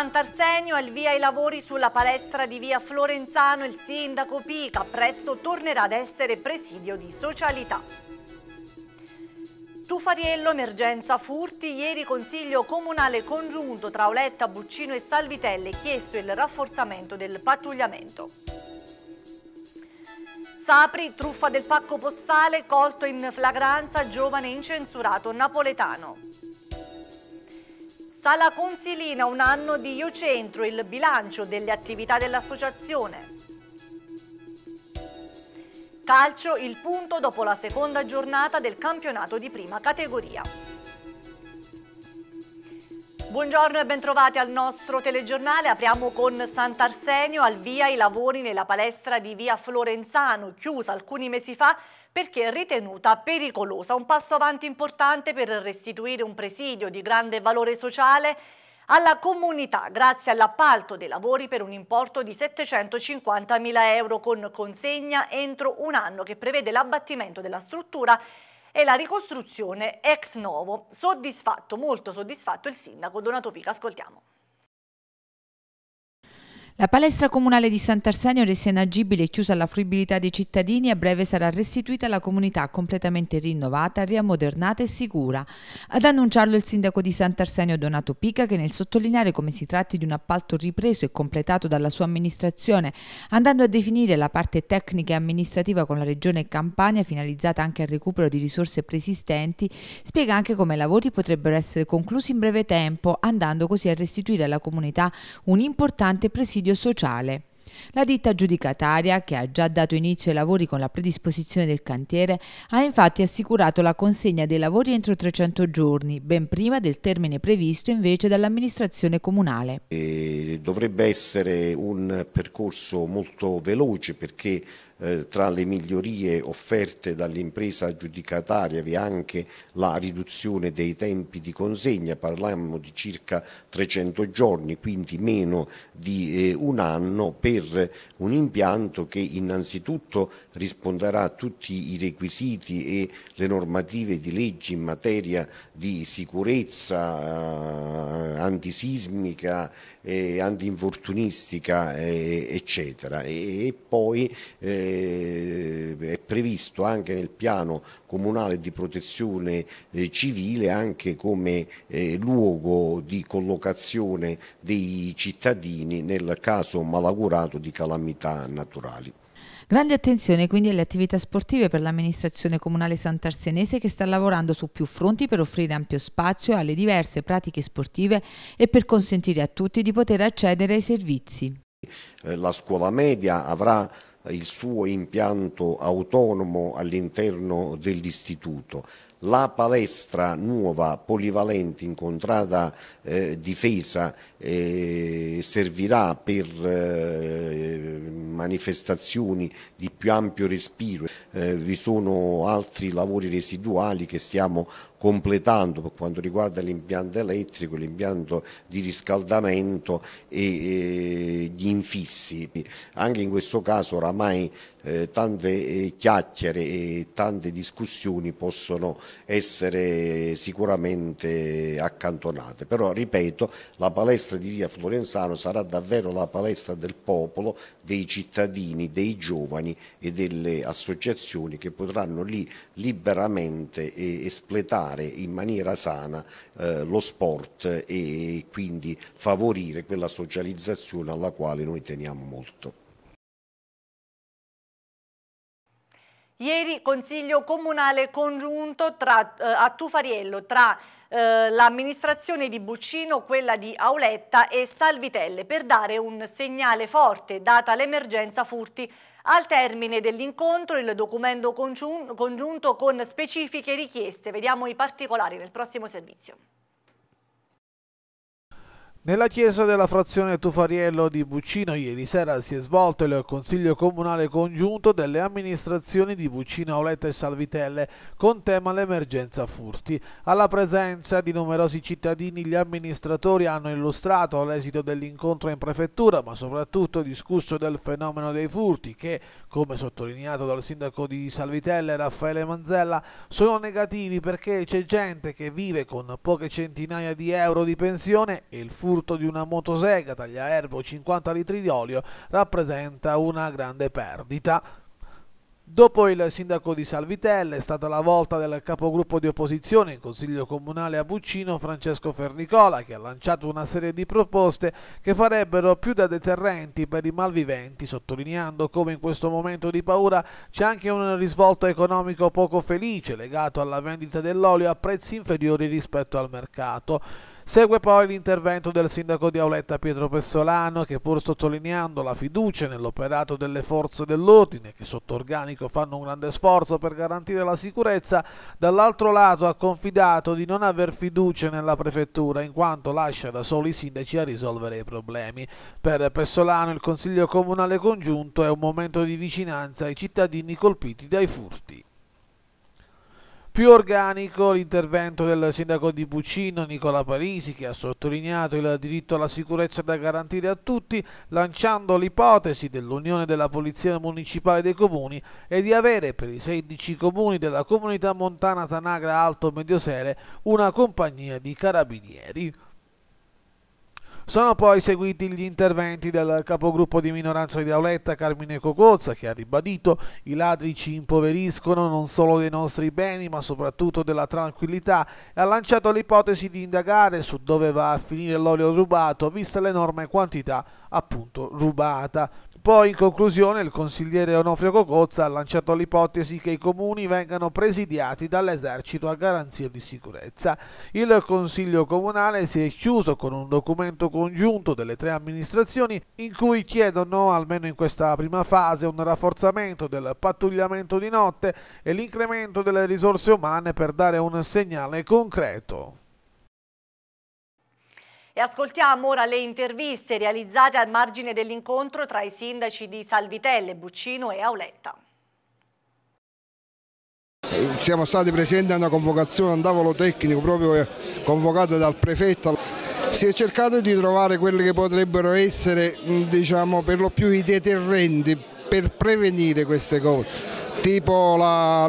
Sant'Arsenio al via i lavori sulla palestra di via Florenzano, il sindaco Pica presto tornerà ad essere presidio di socialità. Tufariello, emergenza furti, ieri consiglio comunale congiunto tra Oletta, Buccino e Salvitelle chiesto il rafforzamento del pattugliamento. Sapri, truffa del pacco postale, colto in flagranza, giovane incensurato napoletano. Sala Consilina, un anno di Io Centro, il bilancio delle attività dell'associazione. Calcio, il punto dopo la seconda giornata del campionato di prima categoria. Buongiorno e bentrovati al nostro telegiornale. Apriamo con Sant'Arsenio, al via i lavori nella palestra di via Florenzano, chiusa alcuni mesi fa perché è ritenuta pericolosa, un passo avanti importante per restituire un presidio di grande valore sociale alla comunità grazie all'appalto dei lavori per un importo di 750.000 euro con consegna entro un anno che prevede l'abbattimento della struttura e la ricostruzione ex novo. Soddisfatto, molto soddisfatto il sindaco Donato Pica, ascoltiamo. La palestra comunale di Sant'Arsenio resa inagibile e chiusa alla fruibilità dei cittadini a breve sarà restituita alla comunità completamente rinnovata, riammodernata e sicura. Ad annunciarlo il sindaco di Sant'Arsenio Donato Pica che nel sottolineare come si tratti di un appalto ripreso e completato dalla sua amministrazione, andando a definire la parte tecnica e amministrativa con la regione Campania finalizzata anche al recupero di risorse preesistenti, spiega anche come i lavori potrebbero essere conclusi in breve tempo, andando così a restituire alla comunità un importante presidio presidio sociale. La ditta giudicataria, che ha già dato inizio ai lavori con la predisposizione del cantiere, ha infatti assicurato la consegna dei lavori entro 300 giorni, ben prima del termine previsto invece dall'amministrazione comunale. E dovrebbe essere un percorso molto veloce perché eh, tra le migliorie offerte dall'impresa aggiudicataria vi è anche la riduzione dei tempi di consegna, parliamo di circa 300 giorni, quindi meno di eh, un anno per un impianto che innanzitutto risponderà a tutti i requisiti e le normative di leggi in materia di sicurezza eh, antisismica eh, antinfortunistica eh, eccetera e, e poi eh, è previsto anche nel piano comunale di protezione eh, civile anche come eh, luogo di collocazione dei cittadini nel caso malaugurato di calamità naturali. Grande attenzione quindi alle attività sportive per l'amministrazione comunale sant'Arsenese che sta lavorando su più fronti per offrire ampio spazio alle diverse pratiche sportive e per consentire a tutti di poter accedere ai servizi. Eh, la scuola media avrà il suo impianto autonomo all'interno dell'istituto la palestra nuova, polivalente, incontrata eh, difesa eh, servirà per eh, manifestazioni di più ampio respiro, eh, vi sono altri lavori residuali che stiamo completando per quanto riguarda l'impianto elettrico, l'impianto di riscaldamento e, e gli infissi. Anche in questo caso oramai eh, tante eh, chiacchiere e tante discussioni possono essere sicuramente accantonate, però ripeto la palestra di via Florenzano sarà davvero la palestra del popolo, dei cittadini, dei giovani e delle associazioni che potranno lì liberamente espletare sfruttare in maniera sana eh, lo sport e quindi favorire quella socializzazione alla quale noi teniamo molto. Ieri consiglio comunale congiunto tra, eh, a Tufariello tra eh, l'amministrazione di Buccino, quella di Auletta e Salvitelle per dare un segnale forte data l'emergenza furti al termine dell'incontro il documento congiunto con specifiche richieste. Vediamo i particolari nel prossimo servizio. Nella chiesa della frazione Tufariello di Buccino ieri sera si è svolto il Consiglio Comunale Congiunto delle amministrazioni di Buccino, Auletta e Salvitelle con tema l'emergenza furti. Alla presenza di numerosi cittadini gli amministratori hanno illustrato l'esito dell'incontro in prefettura ma soprattutto discusso del fenomeno dei furti che, come sottolineato dal sindaco di Salvitelle Raffaele Manzella, sono negativi perché c'è gente che vive con poche centinaia di euro di pensione e il furto furto di una motosega tagliaerba erbo 50 litri di olio rappresenta una grande perdita. Dopo il sindaco di Salvitelle è stata la volta del capogruppo di opposizione in consiglio comunale a Buccino Francesco Fernicola che ha lanciato una serie di proposte che farebbero più da deterrenti per i malviventi, sottolineando come in questo momento di paura c'è anche un risvolto economico poco felice legato alla vendita dell'olio a prezzi inferiori rispetto al mercato. Segue poi l'intervento del sindaco di Auletta Pietro Pessolano che pur sottolineando la fiducia nell'operato delle forze dell'ordine che sotto organico fanno un grande sforzo per garantire la sicurezza, dall'altro lato ha confidato di non aver fiducia nella prefettura in quanto lascia da soli i sindaci a risolvere i problemi. Per Pessolano il Consiglio Comunale Congiunto è un momento di vicinanza ai cittadini colpiti dai furti più organico l'intervento del sindaco di Puccino Nicola Parisi che ha sottolineato il diritto alla sicurezza da garantire a tutti lanciando l'ipotesi dell'unione della Polizia Municipale dei Comuni e di avere per i 16 comuni della comunità montana Tanagra Alto Mediosere una compagnia di carabinieri. Sono poi seguiti gli interventi del capogruppo di minoranza di Auletta, Carmine Cocozza, che ha ribadito i ladri ci impoveriscono non solo dei nostri beni ma soprattutto della tranquillità e ha lanciato l'ipotesi di indagare su dove va a finire l'olio rubato, vista l'enorme quantità appunto rubata. Poi in conclusione il consigliere Onofrio Cocozza ha lanciato l'ipotesi che i comuni vengano presidiati dall'esercito a garanzia di sicurezza. Il Consiglio Comunale si è chiuso con un documento congiunto delle tre amministrazioni in cui chiedono, almeno in questa prima fase, un rafforzamento del pattugliamento di notte e l'incremento delle risorse umane per dare un segnale concreto. E ascoltiamo ora le interviste realizzate al margine dell'incontro tra i sindaci di Salvitelle, Buccino e Auletta. Siamo stati presenti a una convocazione, a un tavolo tecnico proprio eh, convocato dal prefetto. Si è cercato di trovare quelle che potrebbero essere mm, diciamo, per lo più i deterrenti per prevenire queste cose, tipo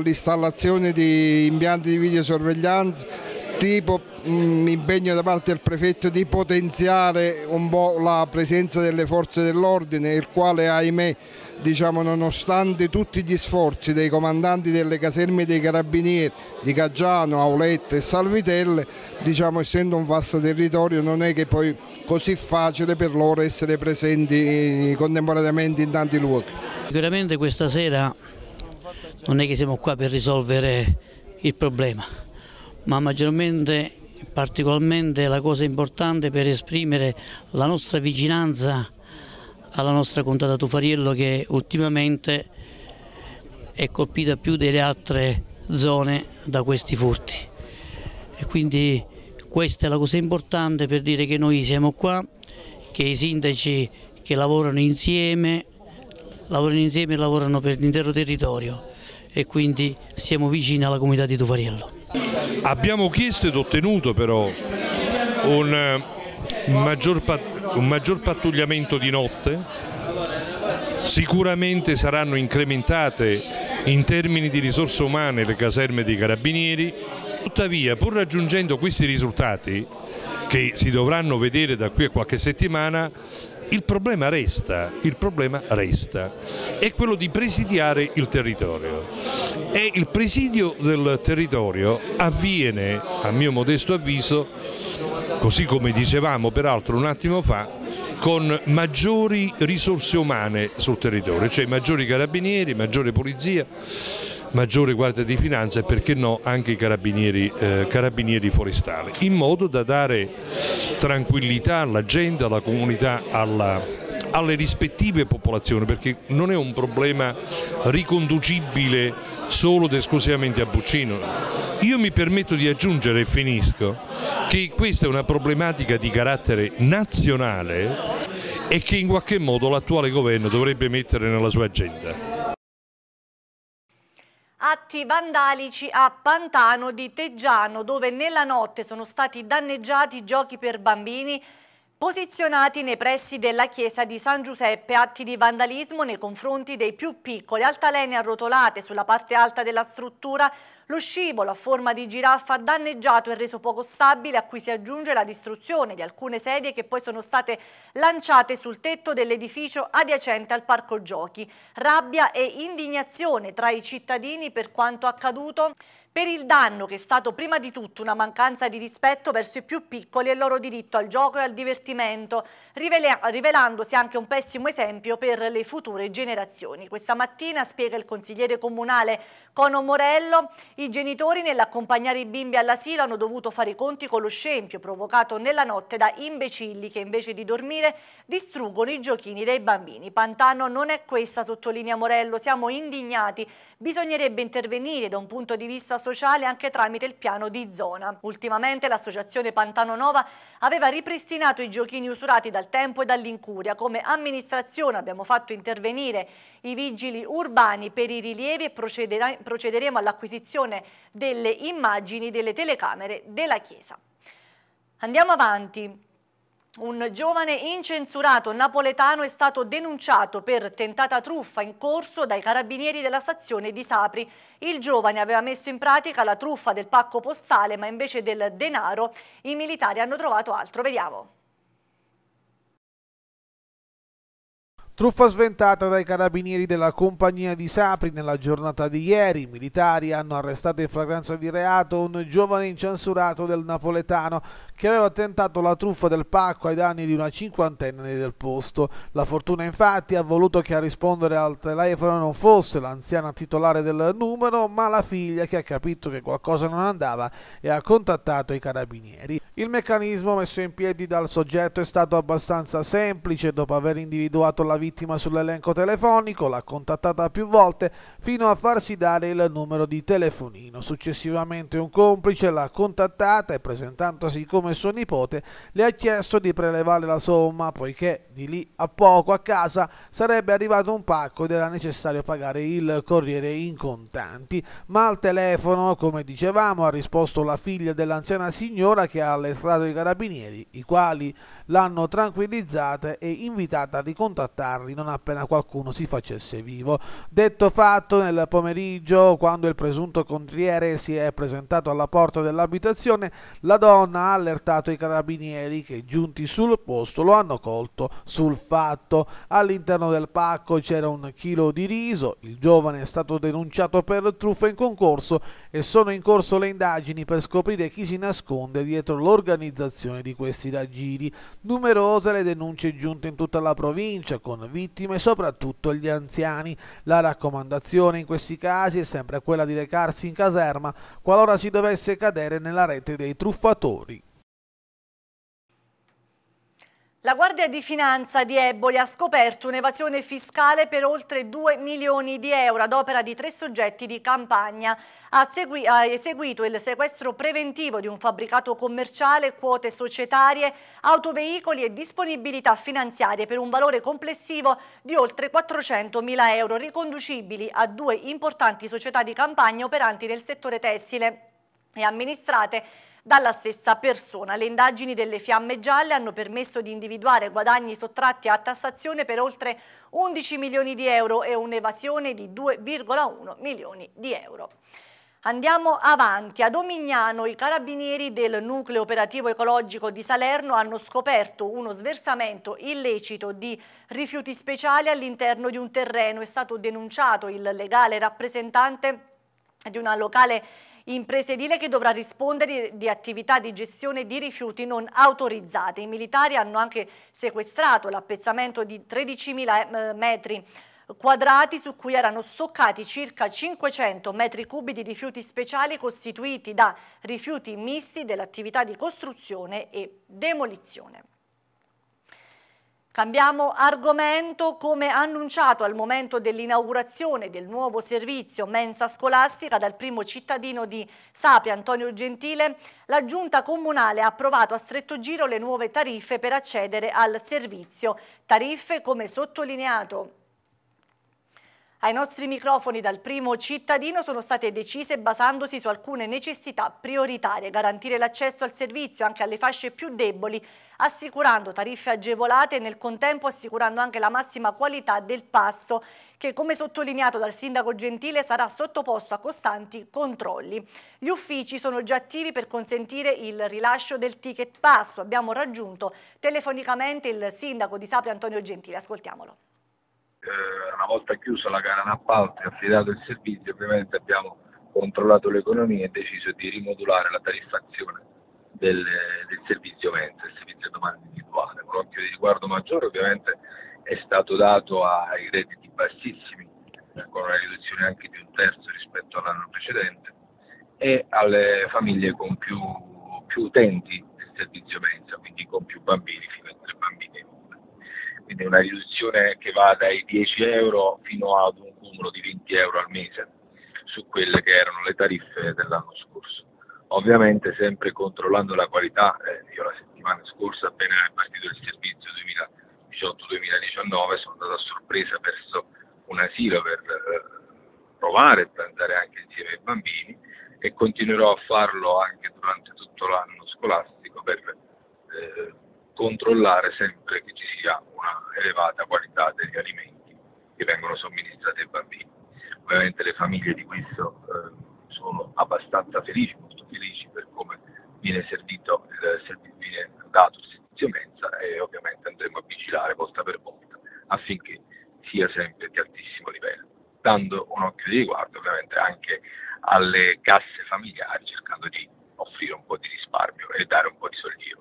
l'installazione di impianti di videosorveglianza tipo mh, mm, impegno da parte del prefetto di potenziare un po' la presenza delle forze dell'ordine, il quale ahimè diciamo, nonostante tutti gli sforzi dei comandanti delle caserme dei carabinieri di Caggiano, Aulette e Salvitelle, diciamo, essendo un vasto territorio non è che poi così facile per loro essere presenti eh, contemporaneamente in tanti luoghi. Sicuramente questa sera non è che siamo qua per risolvere il problema, ma maggiormente particolarmente la cosa importante per esprimere la nostra vicinanza alla nostra contata Tufariello che ultimamente è colpita più delle altre zone da questi furti. E quindi questa è la cosa importante per dire che noi siamo qua, che i sindaci che lavorano insieme, lavorano insieme e lavorano per l'intero territorio e quindi siamo vicini alla comunità di Tufariello. Abbiamo chiesto ed ottenuto però un eh, maggior, un maggior pattugliamento di notte, sicuramente saranno incrementate in termini di risorse umane le caserme dei carabinieri, tuttavia pur raggiungendo questi risultati che si dovranno vedere da qui a qualche settimana il problema resta, il problema resta, è quello di presidiare il territorio e il presidio del territorio avviene, a mio modesto avviso, così come dicevamo peraltro un attimo fa, con maggiori risorse umane sul territorio, cioè maggiori carabinieri, maggiore polizia, maggiore Guardia di Finanza e perché no anche i carabinieri, eh, carabinieri forestali, in modo da dare tranquillità alla gente, alla comunità, alla, alle rispettive popolazioni perché non è un problema riconducibile solo ed esclusivamente a Buccino. Io mi permetto di aggiungere e finisco che questa è una problematica di carattere nazionale e che in qualche modo l'attuale governo dovrebbe mettere nella sua agenda atti vandalici a Pantano di Teggiano dove nella notte sono stati danneggiati giochi per bambini Posizionati nei pressi della chiesa di San Giuseppe, atti di vandalismo nei confronti dei più piccoli, altalene arrotolate sulla parte alta della struttura, lo scivolo a forma di giraffa danneggiato e reso poco stabile, a cui si aggiunge la distruzione di alcune sedie che poi sono state lanciate sul tetto dell'edificio adiacente al parco giochi. Rabbia e indignazione tra i cittadini per quanto accaduto per il danno che è stato prima di tutto una mancanza di rispetto verso i più piccoli e il loro diritto al gioco e al divertimento, rivelandosi anche un pessimo esempio per le future generazioni. Questa mattina, spiega il consigliere comunale Cono Morello, i genitori nell'accompagnare i bimbi all'asilo hanno dovuto fare i conti con lo scempio provocato nella notte da imbecilli che invece di dormire distruggono i giochini dei bambini. Pantano non è questa, sottolinea Morello, siamo indignati, bisognerebbe intervenire da un punto di vista sociale anche tramite il piano di zona. Ultimamente l'associazione Pantano Nova aveva ripristinato i giochini usurati dal tempo e dall'incuria. Come amministrazione abbiamo fatto intervenire i vigili urbani per i rilievi e procederemo all'acquisizione delle immagini delle telecamere della Chiesa. Andiamo avanti. Un giovane incensurato napoletano è stato denunciato per tentata truffa in corso dai carabinieri della stazione di Sapri. Il giovane aveva messo in pratica la truffa del pacco postale, ma invece del denaro i militari hanno trovato altro. Vediamo. Truffa sventata dai carabinieri della compagnia di Sapri nella giornata di ieri. I militari hanno arrestato in flagranza di reato un giovane incensurato del napoletano che aveva tentato la truffa del pacco ai danni di una cinquantenne del posto. La fortuna infatti ha voluto che a rispondere al telefono non fosse l'anziana titolare del numero, ma la figlia che ha capito che qualcosa non andava e ha contattato i carabinieri. Il meccanismo messo in piedi dal soggetto è stato abbastanza semplice dopo aver individuato la vita vittima sull'elenco telefonico, l'ha contattata più volte fino a farsi dare il numero di telefonino. Successivamente un complice l'ha contattata e presentandosi come suo nipote le ha chiesto di prelevare la somma poiché di lì a poco a casa sarebbe arrivato un pacco ed era necessario pagare il corriere in contanti. Ma al telefono, come dicevamo, ha risposto la figlia dell'anziana signora che ha allertato i carabinieri, i quali l'hanno tranquillizzata e invitata a ricontattare Harry non appena qualcuno si facesse vivo. Detto fatto, nel pomeriggio, quando il presunto condriere si è presentato alla porta dell'abitazione, la donna ha allertato i carabinieri che, giunti sul posto, lo hanno colto sul fatto. All'interno del pacco c'era un chilo di riso, il giovane è stato denunciato per truffa in concorso e sono in corso le indagini per scoprire chi si nasconde dietro l'organizzazione di questi raggiri. Numerose le denunce giunte in tutta la provincia con sono vittime soprattutto gli anziani. La raccomandazione in questi casi è sempre quella di recarsi in caserma qualora si dovesse cadere nella rete dei truffatori. La Guardia di Finanza di Eboli ha scoperto un'evasione fiscale per oltre 2 milioni di euro ad opera di tre soggetti di campagna. Ha, ha, eseguito il sequestro preventivo di un fabbricato commerciale, quote societarie, autoveicoli e disponibilità finanziarie per un valore complessivo di oltre 400 mila euro, riconducibili a due importanti società di campagna operanti nel settore tessile e amministrate dalla stessa persona. Le indagini delle fiamme gialle hanno permesso di individuare guadagni sottratti a tassazione per oltre 11 milioni di euro e un'evasione di 2,1 milioni di euro. Andiamo avanti. A Domignano i carabinieri del nucleo operativo ecologico di Salerno hanno scoperto uno sversamento illecito di rifiuti speciali all'interno di un terreno. È stato denunciato il legale rappresentante di una locale in edile che dovrà rispondere di attività di gestione di rifiuti non autorizzate. I militari hanno anche sequestrato l'appezzamento di 13.000 eh, metri quadrati su cui erano stoccati circa 500 metri cubi di rifiuti speciali costituiti da rifiuti misti dell'attività di costruzione e demolizione. Cambiamo argomento, come annunciato al momento dell'inaugurazione del nuovo servizio mensa scolastica dal primo cittadino di Sapia, Antonio Gentile, la Giunta Comunale ha approvato a stretto giro le nuove tariffe per accedere al servizio. Tariffe, come sottolineato ai nostri microfoni dal primo cittadino sono state decise basandosi su alcune necessità prioritarie, garantire l'accesso al servizio anche alle fasce più deboli, assicurando tariffe agevolate e nel contempo assicurando anche la massima qualità del pasto che, come sottolineato dal sindaco Gentile, sarà sottoposto a costanti controlli. Gli uffici sono già attivi per consentire il rilascio del ticket pasto. Abbiamo raggiunto telefonicamente il sindaco di Sapri Antonio Gentile. Ascoltiamolo eh, una volta chiusa la gara d'appalto e affidato il servizio, ovviamente abbiamo controllato l'economia e deciso di rimodulare la tariffazione del, del servizio mentre il servizio a domanda individuale. Un occhio di riguardo maggiore ovviamente è stato dato ai redditi bassissimi, eh, con una riduzione anche di un terzo rispetto all'anno precedente, e alle famiglie con più, più utenti del servizio mensa, quindi con più bambini, fino a tre bambini quindi una riduzione che va dai 10 euro fino ad un cumulo di 20 euro al mese su quelle che erano le tariffe dell'anno scorso. Ovviamente sempre controllando la qualità, eh, io la settimana scorsa appena è partito il servizio 2018-2019 sono andato a sorpresa verso un asilo per eh, provare e andare anche insieme ai bambini e continuerò a farlo anche durante tutto l'anno scolastico per eh, controllare sempre che ci sia una elevata qualità degli alimenti che vengono somministrati ai bambini. Ovviamente le famiglie di questo eh, sono abbastanza felici, molto felici per come viene servito il eh, viene dato il servizio mensa e ovviamente andremo a vigilare volta per volta affinché sia sempre di altissimo livello, dando un occhio di riguardo ovviamente anche alle casse familiari cercando di offrire un po' di risparmio e dare un po' di sollievo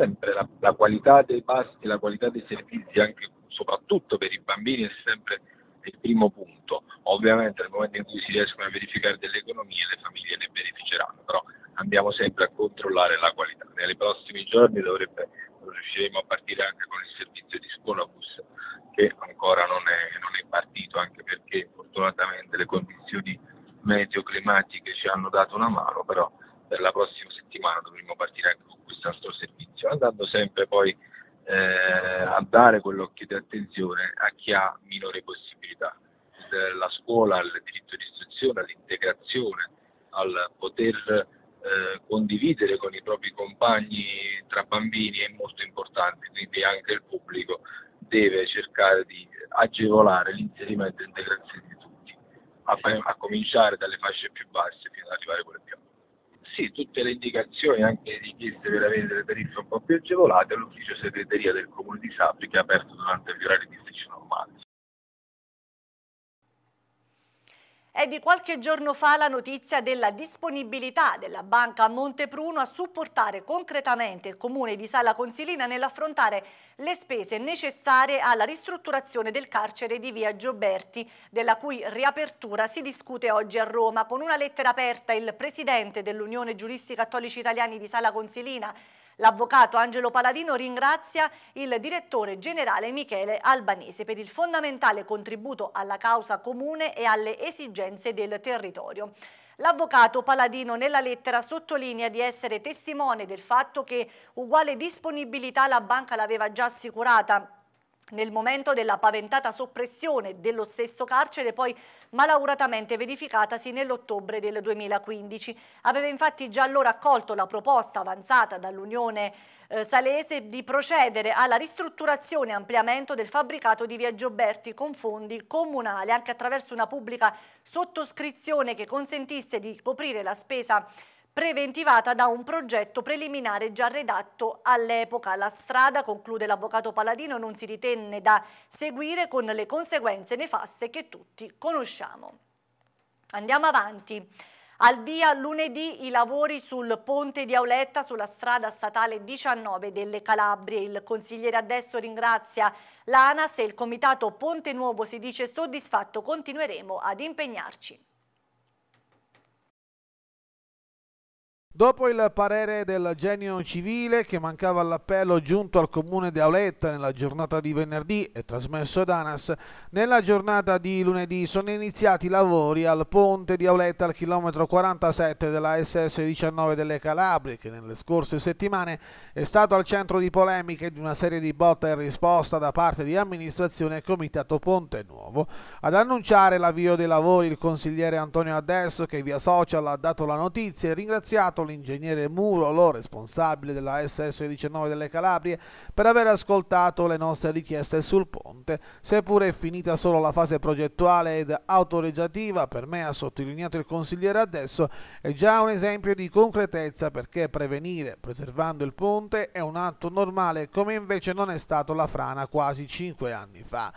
sempre la, la qualità dei pasti, la qualità dei servizi, anche, soprattutto per i bambini, è sempre il primo punto. Ovviamente nel momento in cui si riescono a verificare delle economie le famiglie ne beneficeranno, però andiamo sempre a controllare la qualità. Nei prossimi giorni dovrebbe, riusciremo a partire anche con il servizio di scolabus che ancora non è, non è partito, anche perché fortunatamente le condizioni meteo-climatiche ci hanno dato una mano, però la prossima settimana dovremo partire anche con questo altro servizio, andando sempre poi eh, a dare quell'occhio di attenzione a chi ha minore possibilità. La scuola, al diritto di istruzione, all'integrazione, al poter eh, condividere con i propri compagni tra bambini è molto importante, quindi anche il pubblico deve cercare di agevolare l'inserimento e l'integrazione di tutti, a, a cominciare dalle fasce più basse fino ad arrivare a quelle più alte sì, tutte le indicazioni anche richieste per avere delle tariffe un po' più agevolate all'ufficio segreteria del comune di Sapri che è aperto durante gli orari di ufficio normali. È di qualche giorno fa la notizia della disponibilità della Banca Montepruno a supportare concretamente il comune di Sala Consilina nell'affrontare le spese necessarie alla ristrutturazione del carcere di via Gioberti, della cui riapertura si discute oggi a Roma. Con una lettera aperta il presidente dell'Unione Giuristi Cattolici Italiani di Sala Consilina, L'avvocato Angelo Paladino ringrazia il direttore generale Michele Albanese per il fondamentale contributo alla causa comune e alle esigenze del territorio. L'avvocato Paladino nella lettera sottolinea di essere testimone del fatto che uguale disponibilità la banca l'aveva già assicurata nel momento della paventata soppressione dello stesso carcere poi malauratamente verificatasi nell'ottobre del 2015. Aveva infatti già allora accolto la proposta avanzata dall'Unione eh, Salese di procedere alla ristrutturazione e ampliamento del fabbricato di Via Gioberti con fondi comunali anche attraverso una pubblica sottoscrizione che consentisse di coprire la spesa preventivata da un progetto preliminare già redatto all'epoca. La strada, conclude l'avvocato Paladino, non si ritenne da seguire con le conseguenze nefaste che tutti conosciamo. Andiamo avanti. Al via lunedì i lavori sul ponte di Auletta sulla strada statale 19 delle Calabrie. Il consigliere adesso ringrazia l'ANAS e il comitato Ponte Nuovo si dice soddisfatto. Continueremo ad impegnarci. Dopo il parere del genio civile che mancava all'appello giunto al comune di Auletta nella giornata di venerdì e trasmesso ad ANAS, nella giornata di lunedì sono iniziati i lavori al ponte di Auletta al chilometro 47 della SS 19 delle Calabrie che nelle scorse settimane è stato al centro di polemiche di una serie di botte e risposta da parte di amministrazione e comitato Ponte Nuovo. Ad annunciare l'avvio dei lavori il consigliere Antonio Adesso che via social ha dato la notizia e ringraziato l'ingegnere Murolo, responsabile della SS19 delle Calabrie, per aver ascoltato le nostre richieste sul ponte. Seppure è finita solo la fase progettuale ed autoreggiativa, per me ha sottolineato il consigliere adesso, è già un esempio di concretezza perché prevenire preservando il ponte è un atto normale come invece non è stato la frana quasi cinque anni fa.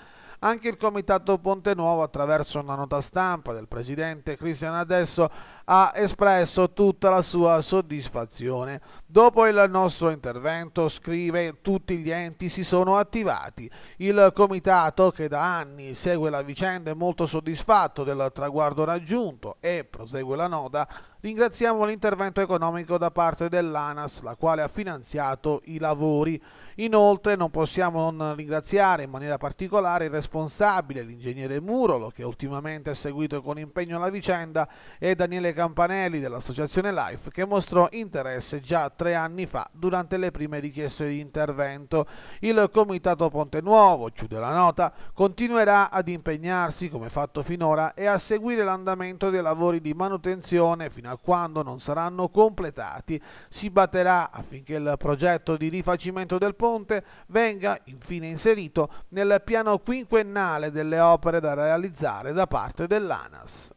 Anche il Comitato Ponte Nuovo, attraverso una nota stampa del presidente Cristian Adesso, ha espresso tutta la sua soddisfazione. Dopo il nostro intervento, scrive, tutti gli enti si sono attivati. Il Comitato, che da anni segue la vicenda, è molto soddisfatto del traguardo raggiunto e, prosegue la nota, Ringraziamo l'intervento economico da parte dell'ANAS, la quale ha finanziato i lavori. Inoltre non possiamo non ringraziare in maniera particolare il responsabile, l'ingegnere Murolo, che ultimamente ha seguito con impegno la vicenda, e Daniele Campanelli dell'associazione LIFE, che mostrò interesse già tre anni fa durante le prime richieste di intervento. Il Comitato Ponte Nuovo, chiude la nota, continuerà ad impegnarsi, come fatto finora, e a seguire l'andamento dei lavori di manutenzione fino a quando non saranno completati. Si batterà affinché il progetto di rifacimento del ponte venga infine inserito nel piano quinquennale delle opere da realizzare da parte dell'ANAS.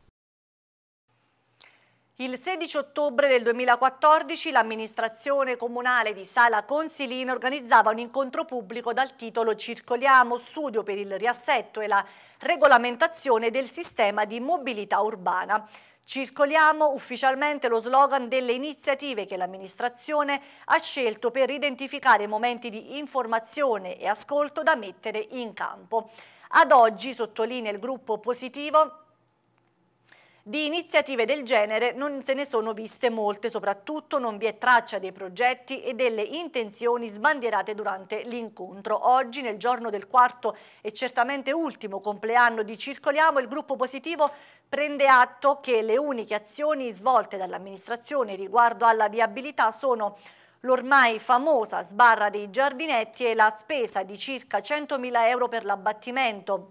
Il 16 ottobre del 2014 l'amministrazione comunale di Sala Consilina organizzava un incontro pubblico dal titolo Circoliamo, studio per il riassetto e la regolamentazione del sistema di mobilità urbana. Circoliamo ufficialmente lo slogan delle iniziative che l'amministrazione ha scelto per identificare momenti di informazione e ascolto da mettere in campo. Ad oggi, sottolinea il gruppo positivo, di iniziative del genere non se ne sono viste molte, soprattutto non vi è traccia dei progetti e delle intenzioni sbandierate durante l'incontro. Oggi, nel giorno del quarto e certamente ultimo compleanno di Circoliamo, il gruppo positivo prende atto che le uniche azioni svolte dall'amministrazione riguardo alla viabilità sono l'ormai famosa sbarra dei giardinetti e la spesa di circa 100.000 euro per l'abbattimento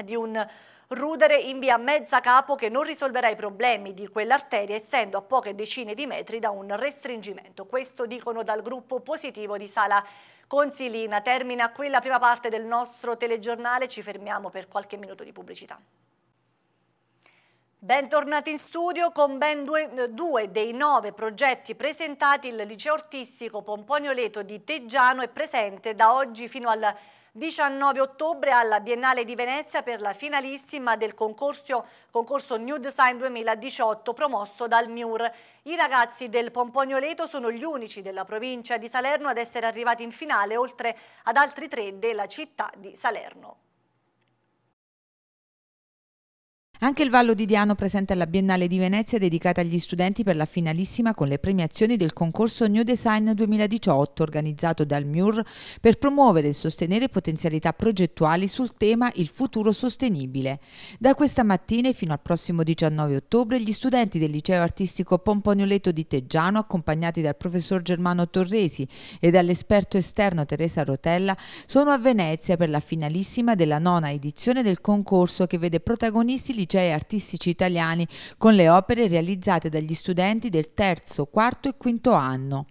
di un rudere in via Mezza Capo che non risolverà i problemi di quell'arteria essendo a poche decine di metri da un restringimento. Questo dicono dal gruppo positivo di Sala Consilina. Termina qui la prima parte del nostro telegiornale, ci fermiamo per qualche minuto di pubblicità. Bentornati in studio con ben due, due, dei nove progetti presentati il liceo artistico Pomponio Leto di Teggiano è presente da oggi fino al 19 ottobre alla Biennale di Venezia per la finalissima del concorso, concorso New Design 2018 promosso dal MIUR. I ragazzi del Pomponioleto sono gli unici della provincia di Salerno ad essere arrivati in finale, oltre ad altri tre della città di Salerno. Anche il Vallo di Diano presente alla Biennale di Venezia dedicata agli studenti per la finalissima con le premiazioni del concorso New Design 2018 organizzato dal MUR per promuovere e sostenere potenzialità progettuali sul tema il futuro sostenibile. Da questa mattina fino al prossimo 19 ottobre gli studenti del liceo artistico Pomponioleto di Teggiano accompagnati dal professor Germano Torresi e dall'esperto esterno Teresa Rotella sono a Venezia per la finalissima della nona edizione del concorso che vede protagonisti licei licei artistici italiani con le opere realizzate dagli studenti del terzo, quarto e quinto anno.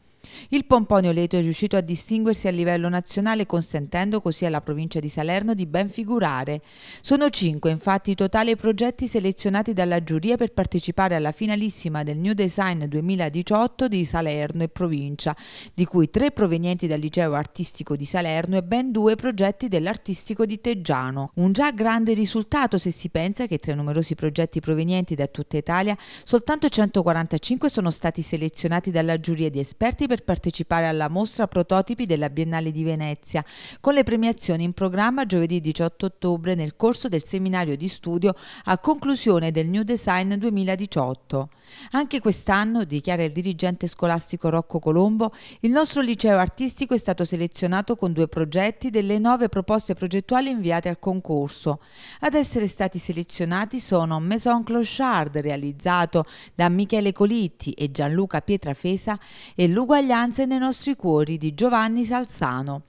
Il pomponio Leto è riuscito a distinguersi a livello nazionale consentendo così alla provincia di Salerno di ben figurare. Sono cinque infatti i totali progetti selezionati dalla giuria per partecipare alla finalissima del New Design 2018 di Salerno e provincia, di cui tre provenienti dal liceo artistico di Salerno e ben due progetti dell'artistico di Teggiano. Un già grande risultato se si pensa che tra i numerosi progetti provenienti da tutta Italia soltanto 145 sono stati selezionati dalla giuria di esperti per per partecipare alla mostra prototipi della Biennale di Venezia, con le premiazioni in programma giovedì 18 ottobre nel corso del seminario di studio a conclusione del New Design 2018. Anche quest'anno, dichiara il dirigente scolastico Rocco Colombo, il nostro liceo artistico è stato selezionato con due progetti delle nove proposte progettuali inviate al concorso. Ad essere stati selezionati sono Maison Clochard, realizzato da Michele Colitti e Gianluca Pietrafesa, e L'Uguaglianza Uguaglianze nei nostri cuori di Giovanni Salzano.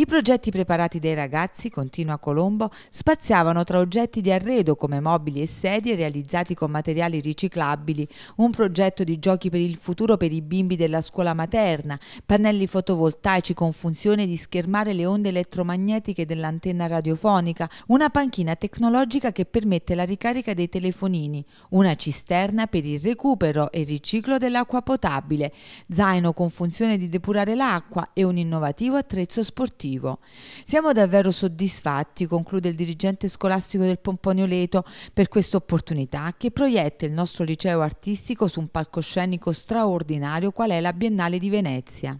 I progetti preparati dai ragazzi, continua Colombo, spaziavano tra oggetti di arredo come mobili e sedie realizzati con materiali riciclabili, un progetto di giochi per il futuro per i bimbi della scuola materna, pannelli fotovoltaici con funzione di schermare le onde elettromagnetiche dell'antenna radiofonica, una panchina tecnologica che permette la ricarica dei telefonini, una cisterna per il recupero e riciclo dell'acqua potabile, zaino con funzione di depurare l'acqua e un innovativo attrezzo sportivo positivo. Siamo davvero soddisfatti, conclude il dirigente scolastico del Pomponio Leto, per questa opportunità che proietta il nostro liceo artistico su un palcoscenico straordinario qual è la Biennale di Venezia.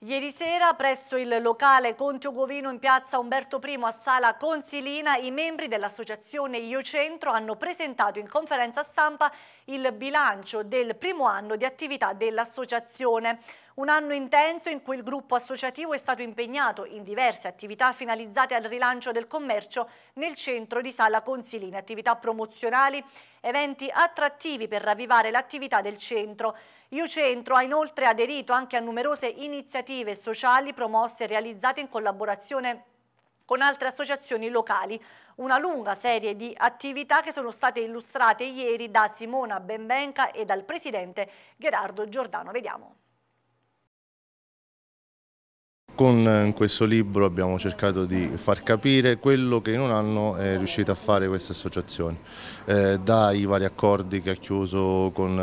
Ieri sera presso il locale Conte Ugovino in piazza Umberto I a Sala Consilina i membri dell'associazione Io Centro hanno presentato in conferenza stampa il bilancio del primo anno di attività dell'associazione. Un anno intenso in cui il gruppo associativo è stato impegnato in diverse attività finalizzate al rilancio del commercio nel centro di Sala Consilina, attività promozionali, eventi attrattivi per ravvivare l'attività del centro. Iucentro ha inoltre aderito anche a numerose iniziative sociali promosse e realizzate in collaborazione con altre associazioni locali. Una lunga serie di attività che sono state illustrate ieri da Simona Benbenca e dal presidente Gerardo Giordano. Vediamo. Con eh, questo libro abbiamo cercato di far capire quello che in un anno è riuscita a fare questa associazione, eh, dai vari accordi che ha chiuso con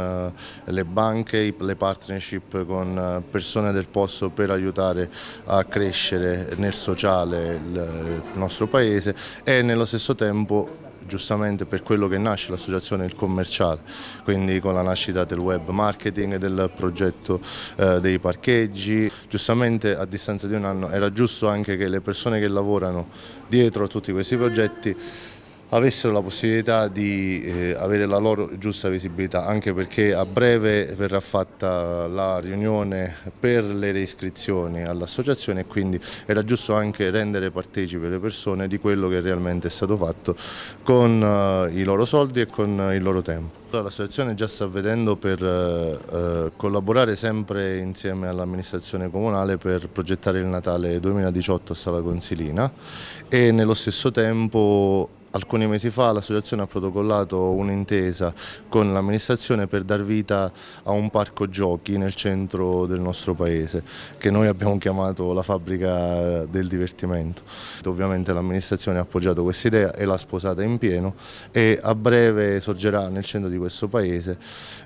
eh, le banche, le partnership con eh, persone del posto per aiutare a crescere nel sociale il, eh, il nostro paese e nello stesso tempo giustamente per quello che nasce l'associazione il commerciale, quindi con la nascita del web marketing, del progetto eh, dei parcheggi, giustamente a distanza di un anno era giusto anche che le persone che lavorano dietro a tutti questi progetti avessero la possibilità di eh, avere la loro giusta visibilità, anche perché a breve verrà fatta la riunione per le reiscrizioni all'associazione e quindi era giusto anche rendere partecipe le persone di quello che realmente è stato fatto con eh, i loro soldi e con il loro tempo. L'associazione già sta vedendo per eh, eh, collaborare sempre insieme all'amministrazione comunale per progettare il Natale 2018 a Sala Consilina e nello stesso tempo Alcuni mesi fa l'associazione ha protocollato un'intesa con l'amministrazione per dar vita a un parco giochi nel centro del nostro paese che noi abbiamo chiamato la fabbrica del divertimento. Ovviamente l'amministrazione ha appoggiato questa idea e l'ha sposata in pieno e a breve sorgerà nel centro di questo paese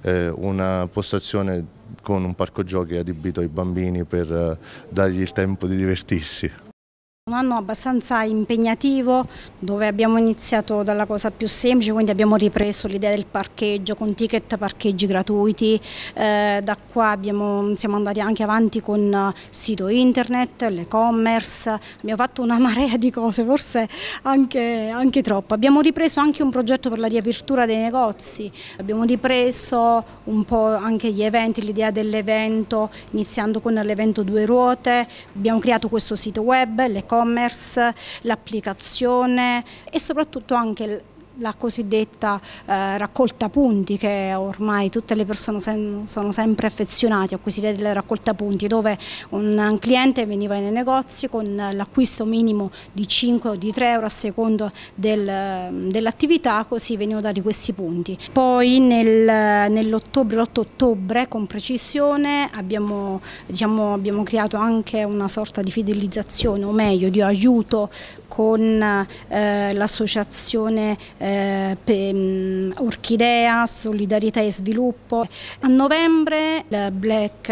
eh, una postazione con un parco giochi adibito ai bambini per eh, dargli il tempo di divertirsi. Un anno abbastanza impegnativo dove abbiamo iniziato dalla cosa più semplice, quindi abbiamo ripreso l'idea del parcheggio con ticket parcheggi gratuiti, eh, da qua abbiamo, siamo andati anche avanti con eh, sito internet, l'e-commerce, abbiamo fatto una marea di cose, forse anche, anche troppo. Abbiamo ripreso anche un progetto per la riapertura dei negozi, abbiamo ripreso un po' anche gli eventi, l'idea dell'evento, iniziando con l'evento due ruote, abbiamo creato questo sito web, l'e-commerce, l'e-commerce, l'applicazione e soprattutto anche la cosiddetta eh, raccolta punti che ormai tutte le persone sen, sono sempre affezionate a questi della raccolta punti dove un, un cliente veniva nei negozi con l'acquisto minimo di 5 o di 3 euro a secondo del, dell'attività così venivano dati questi punti. Poi nel, nell'ottobre, l'8 ottobre con precisione abbiamo, diciamo, abbiamo creato anche una sorta di fidelizzazione o meglio di aiuto con eh, l'associazione eh, eh, pe, mm, Orchidea, Solidarietà e Sviluppo. A novembre il Black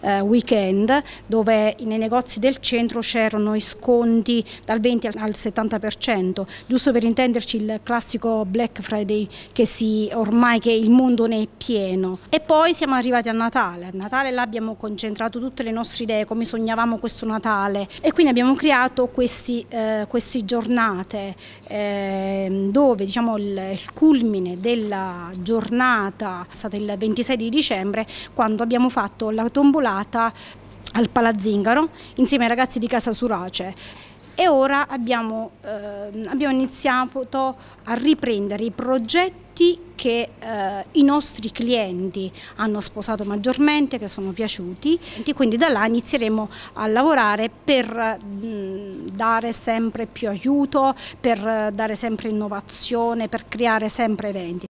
eh, Weekend dove nei negozi del centro c'erano i sconti dal 20 al 70%, giusto per intenderci il classico Black Friday che si, ormai che il mondo ne è pieno. E poi siamo arrivati a Natale, a Natale là abbiamo concentrato tutte le nostre idee, come sognavamo questo Natale e quindi abbiamo creato questi, eh, queste giornate eh, dove diciamo, diciamo, il, il culmine della giornata, è stato il 26 di dicembre, quando abbiamo fatto la tombolata al Palazzingaro insieme ai ragazzi di Casa Surace e ora abbiamo, eh, abbiamo iniziato a riprendere i progetti prodotti che eh, i nostri clienti hanno sposato maggiormente, che sono piaciuti e quindi da là inizieremo a lavorare per dare sempre più aiuto, per eh, dare sempre innovazione, per creare sempre eventi.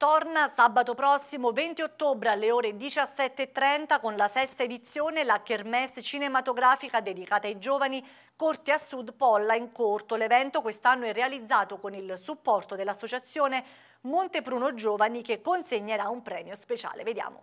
Torna sabato prossimo 20 ottobre alle ore 17.30 con la sesta edizione la Kermesse cinematografica dedicata ai giovani Corte a Sud Polla in Corto. L'evento quest'anno è realizzato con il supporto dell'associazione Montepruno Giovani che consegnerà un premio speciale. Vediamo.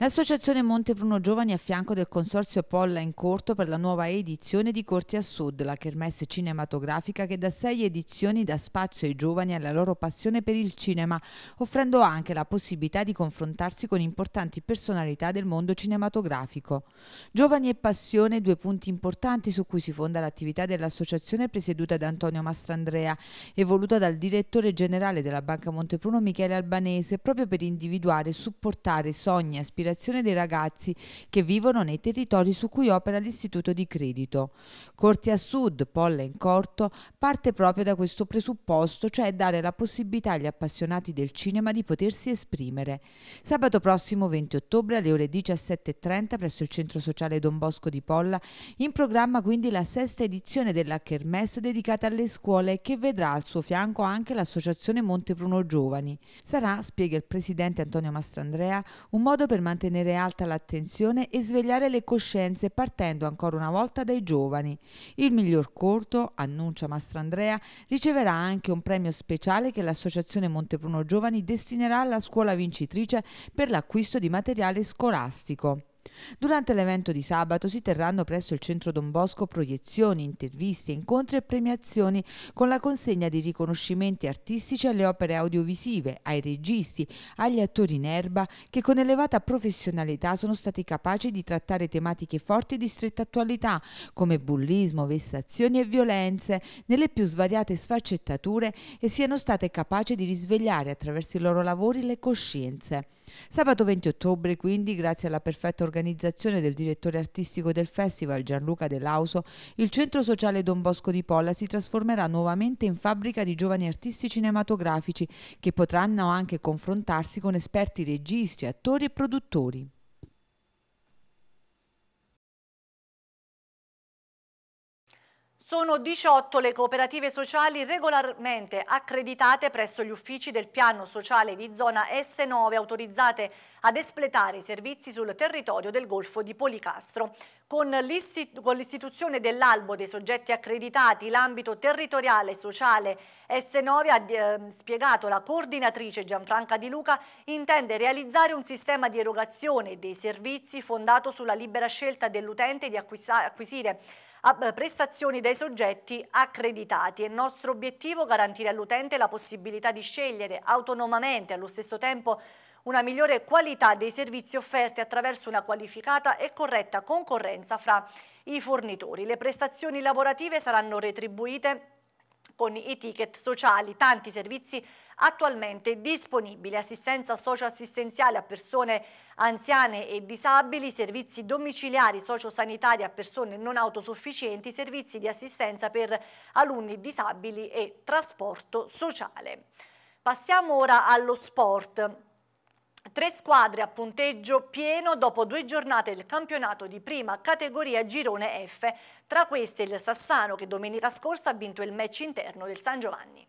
L'associazione Montepruno Giovani è a fianco del consorzio Polla in Corto per la nuova edizione di Corti a Sud, la kermesse cinematografica che da sei edizioni dà spazio ai giovani alla loro passione per il cinema, offrendo anche la possibilità di confrontarsi con importanti personalità del mondo cinematografico. Giovani e passione, due punti importanti su cui si fonda l'attività dell'associazione presieduta da Antonio Mastrandrea e voluta dal direttore generale della Banca Montepruno Michele Albanese proprio per individuare e supportare sogni e aspirazioni considerazione dei ragazzi che vivono nei territori su cui opera l'istituto di credito. Corti a Sud, Polla in Corto, parte proprio da questo presupposto, cioè dare la possibilità agli appassionati del cinema di potersi esprimere. Sabato prossimo 20 ottobre alle ore 17.30 presso il Centro Sociale Don Bosco di Polla, in programma quindi la sesta edizione della Kermesse dedicata alle scuole che vedrà al suo fianco anche l'associazione Monte Bruno Giovani. Sarà, spiega il presidente Antonio Mastrandrea, un modo per mantenere mantenere alta l'attenzione e svegliare le coscienze partendo ancora una volta dai giovani. Il miglior corto, annuncia Mastrandrea, riceverà anche un premio speciale che l'Associazione Montepruno Giovani destinerà alla scuola vincitrice per l'acquisto di materiale scolastico. Durante l'evento di sabato si terranno presso il centro Don Bosco proiezioni, interviste, incontri e premiazioni con la consegna di riconoscimenti artistici alle opere audiovisive, ai registi, agli attori in erba che con elevata professionalità sono stati capaci di trattare tematiche forti di stretta attualità come bullismo, vessazioni e violenze nelle più svariate sfaccettature e siano state capaci di risvegliare attraverso i loro lavori le coscienze. Sabato 20 ottobre, quindi, grazie alla perfetta organizzazione del direttore artistico del festival Gianluca Dell'Auso, il Centro Sociale Don Bosco di Polla si trasformerà nuovamente in fabbrica di giovani artisti cinematografici che potranno anche confrontarsi con esperti registi, attori e produttori. Sono 18 le cooperative sociali regolarmente accreditate presso gli uffici del piano sociale di zona S9 autorizzate ad espletare i servizi sul territorio del Golfo di Policastro. Con l'istituzione dell'albo dei soggetti accreditati, l'ambito territoriale sociale S9, ha ehm, spiegato la coordinatrice Gianfranca Di Luca, intende realizzare un sistema di erogazione dei servizi fondato sulla libera scelta dell'utente di acquisire a prestazioni dai soggetti accreditati. È nostro obiettivo garantire all'utente la possibilità di scegliere autonomamente allo stesso tempo una migliore qualità dei servizi offerti attraverso una qualificata e corretta concorrenza fra i fornitori. Le prestazioni lavorative saranno retribuite con i ticket sociali, tanti servizi Attualmente disponibili assistenza socioassistenziale a persone anziane e disabili, servizi domiciliari sociosanitari a persone non autosufficienti, servizi di assistenza per alunni disabili e trasporto sociale. Passiamo ora allo sport. Tre squadre a punteggio pieno dopo due giornate del campionato di prima categoria Girone F, tra queste il Sassano che domenica scorsa ha vinto il match interno del San Giovanni.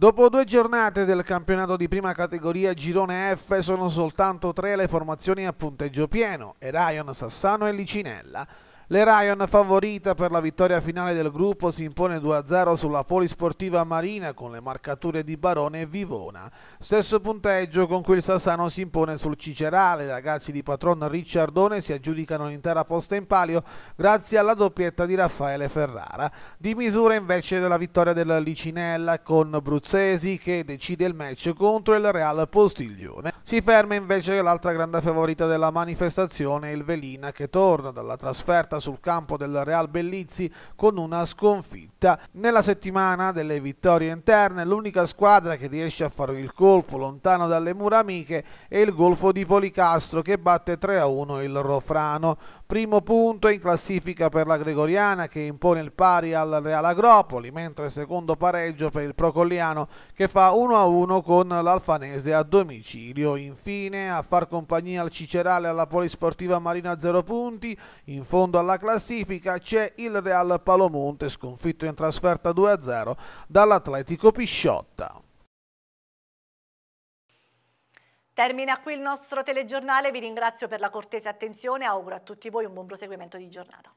Dopo due giornate del campionato di prima categoria Girone F sono soltanto tre le formazioni a punteggio pieno, Erion, Sassano e Licinella. Le Ryan favorita per la vittoria finale del gruppo si impone 2-0 sulla Polisportiva Marina con le marcature di Barone e Vivona. Stesso punteggio con cui il Sassano si impone sul Cicerale. I ragazzi di patron Ricciardone si aggiudicano l'intera posta in palio grazie alla doppietta di Raffaele Ferrara. Di misura invece della vittoria della Licinella con Bruzzesi che decide il match contro il Real Postiglione. Si ferma invece l'altra grande favorita della manifestazione, il Velina, che torna dalla trasferta sul campo del Real Bellizzi con una sconfitta. Nella settimana delle vittorie interne l'unica squadra che riesce a fare il colpo lontano dalle mura amiche è il Golfo di Policastro che batte 3-1 il Rofrano. Primo punto in classifica per la Gregoriana che impone il pari al Real Agropoli, mentre secondo pareggio per il Procolliano che fa 1-1 con l'Alfanese a domicilio. Infine a far compagnia al Cicerale alla Polisportiva Marina 0 punti, in fondo alla alla classifica c'è il Real Palomonte sconfitto in trasferta 2-0 dall'Atletico Pisciotta. Termina qui il nostro telegiornale, vi ringrazio per la cortese attenzione e auguro a tutti voi un buon proseguimento di giornata.